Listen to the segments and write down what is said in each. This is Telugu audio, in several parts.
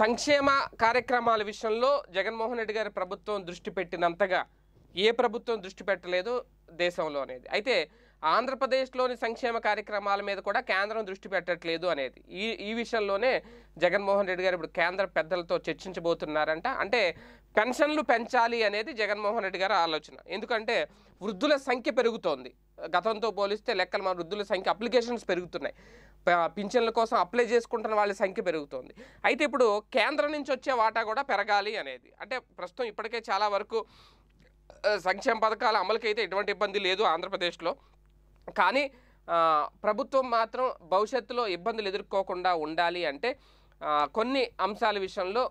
సంక్షేమ కార్యక్రమాల విషయంలో జగన్మోహన్ రెడ్డి గారి ప్రభుత్వం దృష్టి పెట్టినంతగా ఏ ప్రభుత్వం దృష్టి పెట్టలేదు దేశంలో అనేది అయితే ఆంధ్రప్రదేశ్లోని సంక్షేమ కార్యక్రమాల మీద కూడా కేంద్రం దృష్టి పెట్టట్లేదు అనేది ఈ ఈ విషయంలోనే జగన్మోహన్ రెడ్డి గారు ఇప్పుడు కేంద్ర పెద్దలతో చర్చించబోతున్నారంట అంటే పెన్షన్లు పెంచాలి అనేది జగన్మోహన్ రెడ్డి గారి ఆలోచన ఎందుకంటే వృద్ధుల సంఖ్య పెరుగుతోంది గతంతో పోలిస్తే లెక్కలు మన వృద్ధుల సంఖ్య అప్లికేషన్స్ పెరుగుతున్నాయి పింఛన్ల కోసం అప్లై చేసుకుంటున్న వాళ్ళ సంఖ్య పెరుగుతుంది అయితే ఇప్పుడు కేంద్రం నుంచి వచ్చే వాటా కూడా పెరగాలి అనేది అంటే ప్రస్తుతం ఇప్పటికే చాలా వరకు సంక్షేమ పథకాల అమలుకైతే ఎటువంటి ఇబ్బంది లేదు ఆంధ్రప్రదేశ్లో కానీ ప్రభుత్వం మాత్రం భవిష్యత్తులో ఇబ్బందులు ఎదుర్కోకుండా ఉండాలి అంటే కొన్ని అంశాల విషయంలో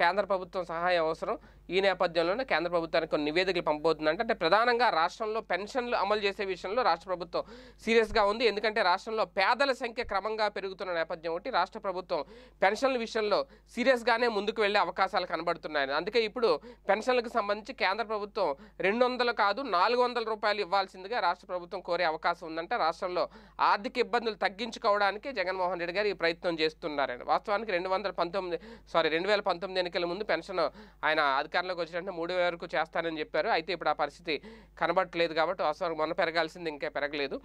కేంద్ర ప్రభుత్వం సహాయం అవసరం ఈ నేపథ్యంలోనే కేంద్ర ప్రభుత్వానికి కొన్ని నివేదికలు పంపబోతుందంటే అంటే ప్రధానంగా రాష్ట్రంలో పెన్షన్లు అమలు చేసే విషయంలో రాష్ట్ర ప్రభుత్వం సీరియస్గా ఉంది ఎందుకంటే రాష్ట్రంలో పేదల సంఖ్య క్రమంగా పెరుగుతున్న నేపథ్యం ఒకటి రాష్ట్ర ప్రభుత్వం పెన్షన్ల విషయంలో సీరియస్గానే ముందుకు వెళ్లే అవకాశాలు కనబడుతున్నాయని అందుకే ఇప్పుడు పెన్షన్లకు సంబంధించి కేంద్ర ప్రభుత్వం రెండు వందలు కాదు నాలుగు వందల రూపాయలు ఇవ్వాల్సిందిగా రాష్ట్ర ప్రభుత్వం కోరే అవకాశం ఉందంటే రాష్ట్రంలో ఆర్థిక ఇబ్బందులు తగ్గించుకోవడానికి జగన్మోహన్ రెడ్డి గారు ఈ ప్రయత్నం చేస్తున్నారని వాస్తవానికి రెండు వందల పంతొమ్మిది సారీ రెండు వేల పంతొమ్మిది పంతొమ్మిది ఎన్నికల ముందు పెన్షన్ ఆయన అధికారంలోకి వచ్చినట్టు మూడు వేల వరకు చేస్తానని చెప్పారు అయితే ఇప్పుడు ఆ పరిస్థితి కనబడట్లేదు కాబట్టి అసలు మొన్న పెరగాల్సింది ఇంకా పెరగలేదు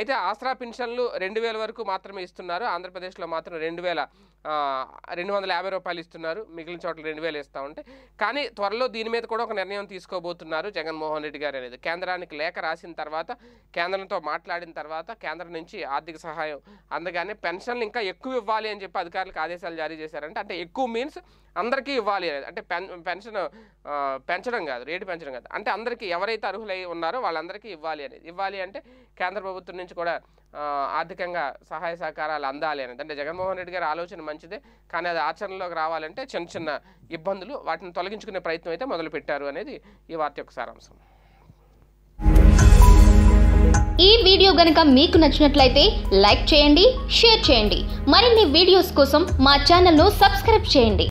అయితే ఆసరా పెన్షన్లు రెండు వేల వరకు మాత్రమే ఇస్తున్నారు ఆంధ్రప్రదేశ్లో మాత్రం రెండు వేల రెండు వందల యాభై రూపాయలు ఇస్తున్నారు మిగిలిన చోట్ల రెండు వేలు ఇస్తూ ఉంటే కానీ త్వరలో దీని మీద కూడా ఒక నిర్ణయం తీసుకోబోతున్నారు జగన్మోహన్ రెడ్డి గారు అనేది కేంద్రానికి లేఖ రాసిన తర్వాత కేంద్రంతో మాట్లాడిన తర్వాత కేంద్రం నుంచి ఆర్థిక సహాయం అందగానే పెన్షన్లు ఇంకా ఎక్కువ ఇవ్వాలి అని చెప్పి అధికారులకు ఆదేశాలు జారీ చేశారంటే అంటే ఎక్కువ మీన్స్ అందరికీ ఇవ్వాలి అనేది అంటే పెన్షన్ పెంచడం కాదు రేటు పెంచడం కాదు అంటే అందరికీ ఎవరైతే అర్హులై ఉన్నారో వాళ్ళందరికీ ఇవ్వాలి అనేది ఇవ్వాలి అంటే కేంద్ర ప్రభుత్వం నుంచి కూడా ఆర్థికంగా సహాయ సహకారాలు అందాలి అనేది అంటే జగన్మోహన్ రెడ్డి గారి ఆలోచన మంచిదే కానీ అది ఆచరణలోకి రావాలంటే చిన్న చిన్న ఇబ్బందులు వాటిని తొలగించుకునే ప్రయత్నం అయితే మొదలుపెట్టారు అనేది ఈ వార్త యొక్క సారాంశం ఈ వీడియో గనుక మీకు నచ్చినట్లయితే లైక్ చేయండి షేర్ చేయండి మరిన్ని వీడియోస్ కోసం మా ఛానల్ను సబ్స్క్రైబ్ చేయండి